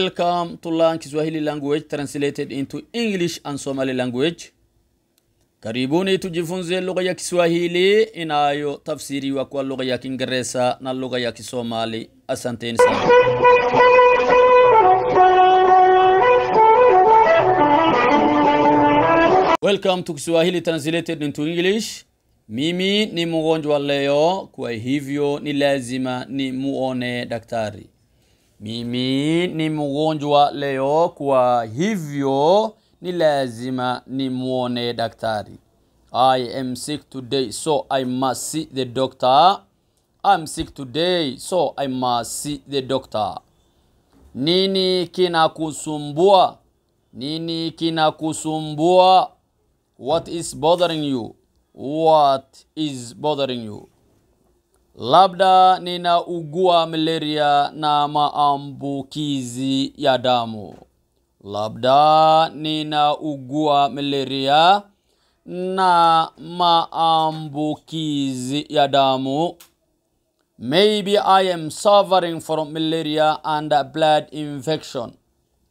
Welcome to Learn Kiswahili Language translated into English and Somali language. Karibuni tujifunze lugha ya Kiswahili inayotafsiriwa kwa lugha ya Kiingereza na lugha ya Kisomali. Asanteni sana. Welcome to Kiswahili translated into English. Mimi ni mgonjwa leo, kwa hivyo ni lazima ni muone daktari mimi ni mgonjwa leo, kwa hivyo ni lazima muone daktari. I am sick today, so I must see the doctor. I'm sick today, so I must see the doctor. Nini kinakusumbua? Nini kinakusumbua? What is bothering you? What is bothering you? labda ninaugua malaria na maambukizi ya damu labda ninaugua malaria na maambukizi ya damu maybe i am suffering from malaria and a blood infection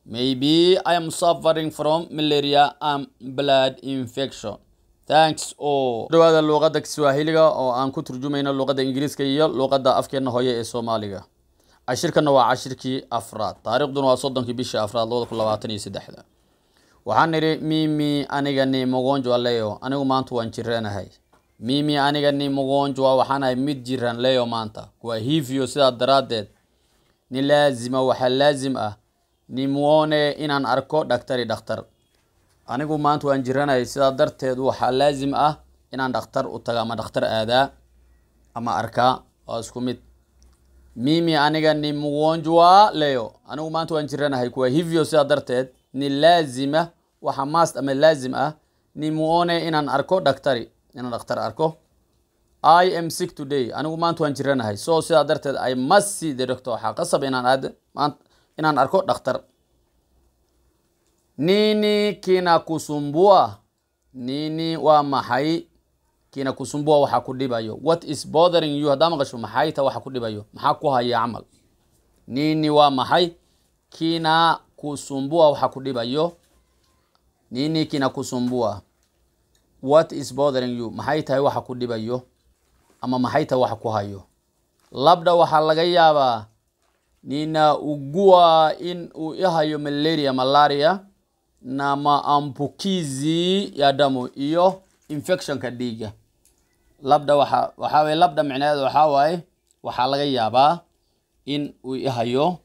maybe i am suffering from malaria and blood infection thanks oo dhawaada luuqadda kiswaahiliga oo aan ku turjumayno luuqadda ingiriiska iyo luuqadda afkeenna hooye ee soomaaliga cashirkana waa cashirkii afraad taariikhduna waa soddonkii bishii afraad labada kun labaatan iyo saddexda waxaan nidhi mimi aniga ni mugonjwa leo anigu maanta waan jiranahay mimi aniga ni mugonjwa waxaanahay mid jiran leo maanta waa hivyo sidaa daraaddeed ni laazima waxaa laazim ah ni nimuone inaan arko dhaktari dhakhtar anigu maanta waan jiranayay sidaa darteed waxaa laasim ah inaan dhakhtar u taga ama dhakhtar aadaa ama arkaa waa isku mid mimi aniga ni mgonjwa leo anigu maanta waan jiranahay kuwa hivyo sidaa darteed ni laazima ah, waxa mast ama laazim ah ni muone inaan arko dhaktari inaan dhaktar arko i am sick today anigu maanta waan jiranahay so sidaa darteed i must see the doctor waxaa qasab inaan aad inaan arko dhakhtar nini kinakusumbua nini waa maxay kinakusumbua waxa ku dhibayo what is bothering you haddaa maqasho maxayta waxa ku dhibayo maxaa ku haya camal nini waa maxay kina kusumbua waxa ku dhibayo nini kina kusumbua what is bothering you maxay tahay waxa ku dhibayo ama maxay tahay waxa ku hayo labdha waxaa laga yaabaa nina ugua in uu ihayo malaria malaria na maambukizi ya damu iyo infectionka dhiigga labda waxa waxaa waye labda micneed waxaa waaye waxaa laga yaabaa in uu ihayo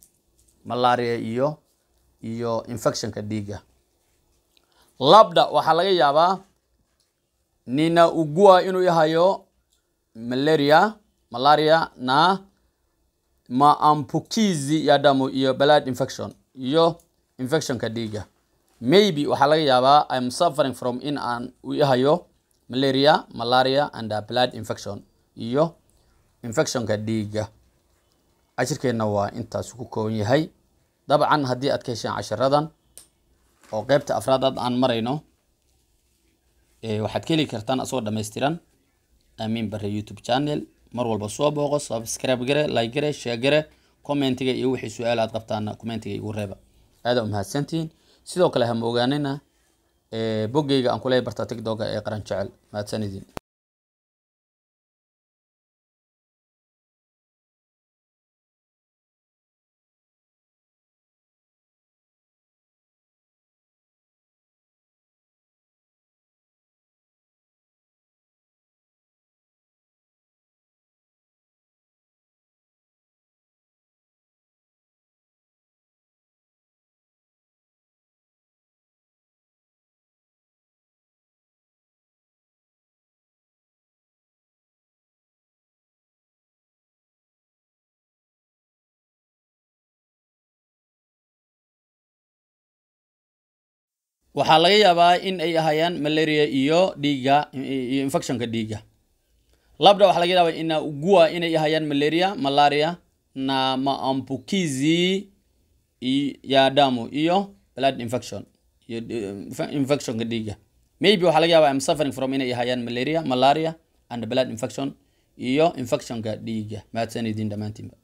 malaria iyo iyo infectionka dhiigga labda waxaa laga yaabaa nina ugua inuu ihayo malaria malaria na maambukizi ya damu iyo blood infection iyo infectionka dhiigga maybe waxaa laga yaabaa im suffering from in aan u hayo malaria malaria and blood infection iyo infectionka dhiiga cashirkeenna waa intaas ku kooban yahay dabcan haddii aad ka hesheen cashiradan oo qeybta afraad aan marayno waxaad ka heli kartaan asagoo dhammaystiran aamiin bare youtube channel mar walba soo booqo subscribe gare like gare share gare commentiga iyo wixii su-aal aad qabtaana commentiga igu reeba aada u mahadsantihiin sidoo kale ha ma ogaanin eh, boggeyga aan ku barta bartatikdooga ee qaran jecel mahadsanidin waxaa laga yaabaa in ay ahayaan malaria iyo dhiigga iyo infectionka dhiigga labda waxaa laga yaabaa inaugua inay ahayaan malaria malaria na maambukizi ya damu iyo blood infection iyo infectionka dhiiga maybe waxaa laga yaabaa am suffering from inay ahayaan malaria malaria and blood infection iyo infectionka dhiiga mahadsanidin dhammaantiinba